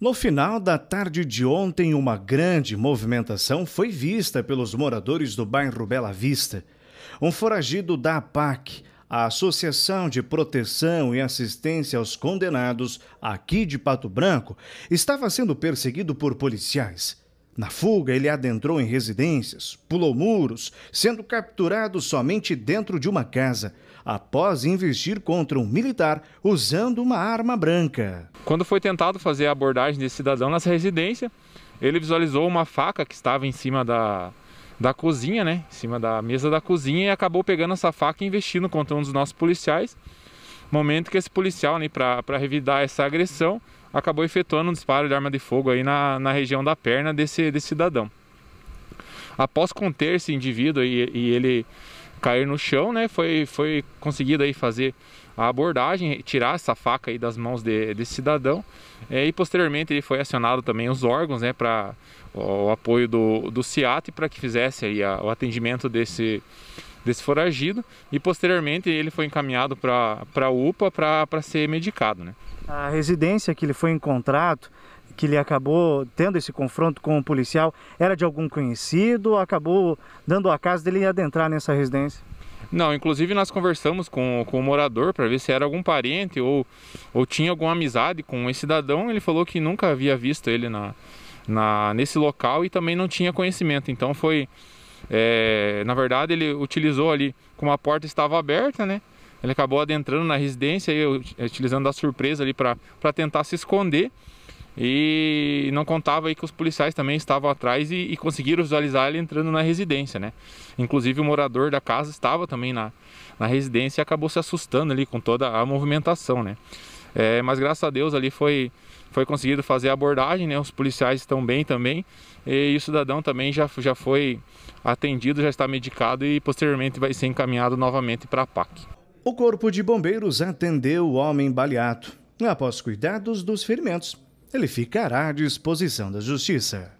No final da tarde de ontem, uma grande movimentação foi vista pelos moradores do bairro Bela Vista. Um foragido da APAC, a Associação de Proteção e Assistência aos Condenados aqui de Pato Branco, estava sendo perseguido por policiais. Na fuga, ele adentrou em residências, pulou muros, sendo capturado somente dentro de uma casa, após investir contra um militar usando uma arma branca. Quando foi tentado fazer a abordagem desse cidadão nessa residência, ele visualizou uma faca que estava em cima da, da cozinha, né? Em cima da mesa da cozinha e acabou pegando essa faca e investindo contra um dos nossos policiais. Momento que esse policial, né, para revidar essa agressão, acabou efetuando um disparo de arma de fogo aí na, na região da perna desse, desse cidadão. Após conter esse indivíduo e, e ele cair no chão, né? Foi, foi conseguido aí fazer a abordagem, tirar essa faca aí das mãos de, desse cidadão. É, e posteriormente ele foi acionado também os órgãos, né? Para o, apoio do, do CIAT para que fizesse aí a, o atendimento desse desse foragido e posteriormente ele foi encaminhado para a UPA para ser medicado. Né? A residência que ele foi encontrado que ele acabou tendo esse confronto com o policial era de algum conhecido? Acabou dando a casa dele adentrar nessa residência? Não, inclusive nós conversamos com, com o morador para ver se era algum parente ou, ou tinha alguma amizade com esse cidadão. Ele falou que nunca havia visto ele na, na, nesse local e também não tinha conhecimento. Então foi. É, na verdade, ele utilizou ali, como a porta estava aberta, né? Ele acabou adentrando na residência e utilizando a surpresa ali para tentar se esconder e não contava aí que os policiais também estavam atrás e, e, conseguiram visualizar ele entrando na residência, né? Inclusive o morador da casa estava também na, na residência e acabou se assustando ali com toda a movimentação, né? É, mas graças a Deus ali foi, foi conseguido fazer a abordagem, né? Os policiais estão bem também e, e o cidadão também já, já foi atendido, já está medicado e posteriormente vai ser encaminhado novamente para a PAC. O Corpo de Bombeiros atendeu o homem baleado após cuidados dos ferimentos ele ficará à disposição da Justiça.